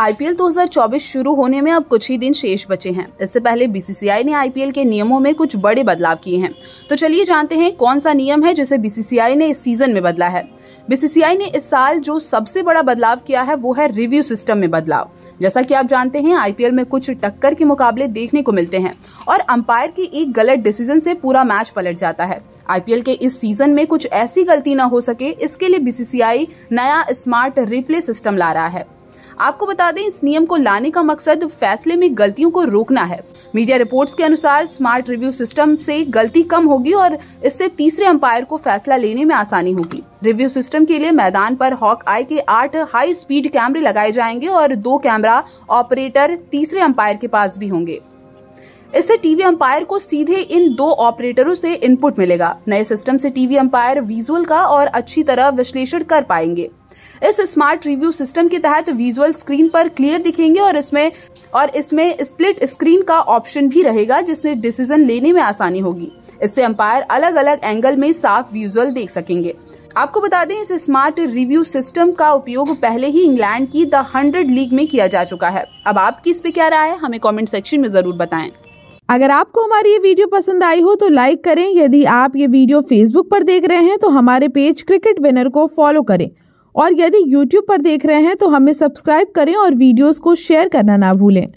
IPL 2024 शुरू होने में अब कुछ ही दिन शेष बचे हैं इससे पहले बीसीसीआई ने आईपीएल के नियमों में कुछ बड़े बदलाव किए हैं तो चलिए जानते हैं कौन सा नियम है जिसे बीसीसीआई ने इस सीजन में बदला है बीसीसीआई ने इस साल जो सबसे बड़ा बदलाव किया है वो है रिव्यू सिस्टम में बदलाव जैसा कि आप जानते हैं आईपीएल में कुछ टक्कर के मुकाबले देखने को मिलते हैं और अंपायर की एक गलत डिसीजन से पूरा मैच पलट जाता है आईपीएल के इस सीजन में कुछ ऐसी गलती ना हो सके इसके लिए बीसीसीआई नया स्मार्ट रिप्ले सिस्टम ला रहा है आपको बता दें इस नियम को लाने का मकसद फैसले में गलतियों को रोकना है मीडिया रिपोर्ट्स के अनुसार स्मार्ट रिव्यू सिस्टम से गलती कम होगी और इससे तीसरे अंपायर को फैसला लेने में आसानी होगी रिव्यू सिस्टम के लिए मैदान पर हॉक आई के आठ हाई स्पीड कैमरे लगाए जाएंगे और दो कैमरा ऑपरेटर तीसरे अंपायर के पास भी होंगे इससे टीवी अंपायर को सीधे इन दो ऑपरेटरों से इनपुट मिलेगा नए सिस्टम से टीवी अंपायर विजुअल का और अच्छी तरह विश्लेषण कर पाएंगे इस स्मार्ट रिव्यू सिस्टम के तहत विजुअल स्क्रीन पर क्लियर दिखेंगे और इसमें और इसमें स्प्लिट स्क्रीन का ऑप्शन भी रहेगा जिसमें डिसीजन लेने में आसानी होगी इससे अंपायर अलग अलग एंगल में साफ विजुअल देख सकेंगे आपको बता दें इस स्मार्ट रिव्यू सिस्टम का उपयोग पहले ही इंग्लैंड की द हंड्रेड लीग में किया जा चुका है अब आपकी इस पे क्या राय है हमें कमेंट सेक्शन में जरूर बताएं अगर आपको हमारी ये वीडियो पसंद आई हो तो लाइक करें यदि आप ये वीडियो फेसबुक पर देख रहे हैं तो हमारे पेज क्रिकेट विनर को फॉलो करें और यदि YouTube पर देख रहे हैं तो हमें सब्सक्राइब करें और वीडियोस को शेयर करना ना भूलें